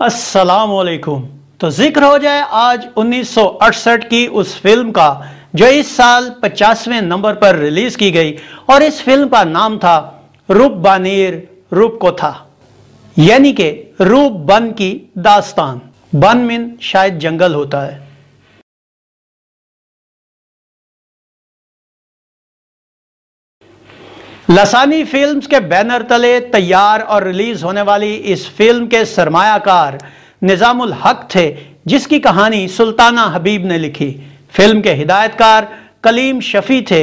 वालेकुम तो जिक्र हो जाए आज 1968 की उस फिल्म का जो इस साल 50वें नंबर पर रिलीज की गई और इस फिल्म का नाम था रूप बानीर रूप को था यानी कि रूप बन की दास्तान बन मिन शायद जंगल होता है लसानी फिल्म्स के बैनर तले तैयार और रिलीज होने वाली इस फिल्म के सरमायाकार निज़ामुल हक थे जिसकी कहानी सुल्ताना हबीब ने लिखी फिल्म के हिदायतकार कलीम शफी थे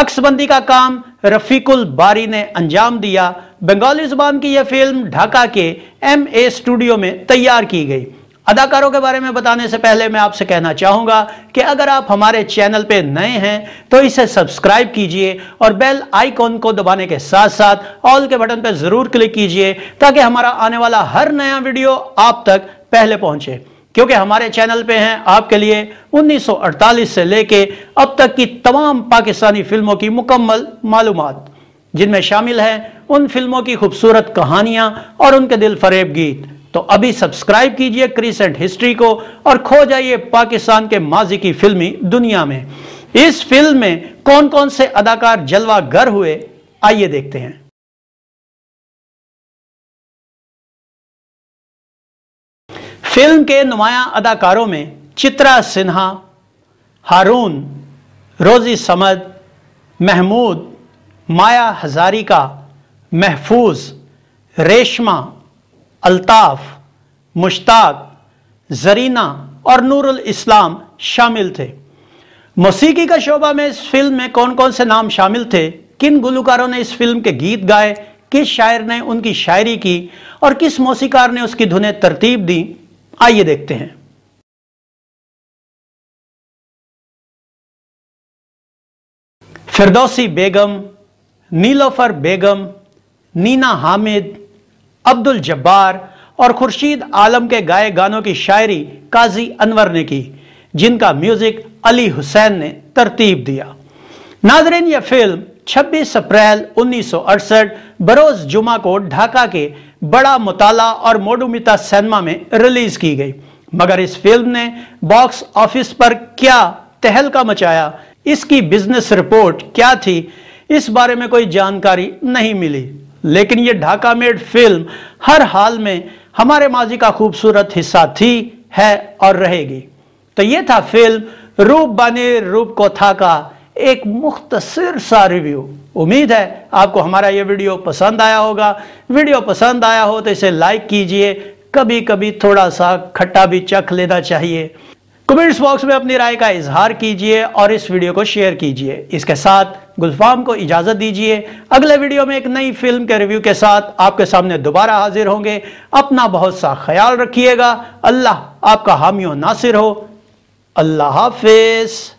अक्सबंदी का काम रफ़ीकुल बारी ने अंजाम दिया बंगाली ज़ुबान की यह फिल्म ढाका के एम ए स्टूडियो में तैयार की गई अदाकारों के बारे में बताने से पहले मैं आपसे कहना चाहूँगा कि अगर आप हमारे चैनल पे नए हैं तो इसे सब्सक्राइब कीजिए और बेल आइकॉन को दबाने के साथ साथ ऑल के बटन पर ज़रूर क्लिक कीजिए ताकि हमारा आने वाला हर नया वीडियो आप तक पहले पहुंचे क्योंकि हमारे चैनल पे हैं आपके लिए 1948 से लेके अब तक की तमाम पाकिस्तानी फिल्मों की मुकम्मल मालूम जिनमें शामिल हैं उन फिल्मों की खूबसूरत कहानियाँ और उनके दिल फरेब गीत तो अभी सब्सक्राइब कीजिए क्रीसेंट हिस्ट्री को और खो जाइए पाकिस्तान के माजी की फिल्मी दुनिया में इस फिल्म में कौन कौन से अदाकार जलवा घर हुए आइए देखते हैं फिल्म के नुमाया अदाकारों में चित्रा सिन्हा हारून रोजी समद महमूद माया हजारिका महफूज रेशमा अल्ताफ मुश्ताक जरीना और नूरुल इस्लाम शामिल थे मौसीकी का शोबा में इस फिल्म में कौन कौन से नाम शामिल थे किन गुलकारों ने इस फिल्म के गीत गाए किस शायर ने उनकी शायरी की और किस मौसीकार ने उसकी धुनें तरतीब दी आइए देखते हैं फिरदौसी बेगम नीलोफर बेगम नीना हामिद अब्दुल जब्बार और खुर्शीद आलम के गाए गानों की शायरी काजी अनवर ने की जिनका म्यूजिक अली हुसैन ने तरतीब दिया नाजरीन यह फिल्म 26 अप्रैल 1968 बरोज जुमा को ढाका के बड़ा मुताला और मोडुमिता सिनेमा में रिलीज की गई मगर इस फिल्म ने बॉक्स ऑफिस पर क्या तहलका मचाया इसकी बिजनेस रिपोर्ट क्या थी इस बारे में कोई जानकारी नहीं मिली लेकिन ये ढाका मेड फिल्म हर हाल में हमारे माजी का खूबसूरत हिस्सा थी है और रहेगी तो ये था फिल्म रूप बने रूप को था का एक मुख्तर सा रिव्यू उम्मीद है आपको हमारा ये वीडियो पसंद आया होगा वीडियो पसंद आया हो तो इसे लाइक कीजिए कभी कभी थोड़ा सा खट्टा भी चख लेना चाहिए कमेंट्स बॉक्स में अपनी राय का इजहार कीजिए और इस वीडियो को शेयर कीजिए इसके साथ गुलफाम को इजाज़त दीजिए अगले वीडियो में एक नई फिल्म के रिव्यू के साथ आपके सामने दोबारा हाजिर होंगे अपना बहुत सा ख्याल रखिएगा अल्लाह आपका हामियों नासिर हो अल्लाह हाफिज़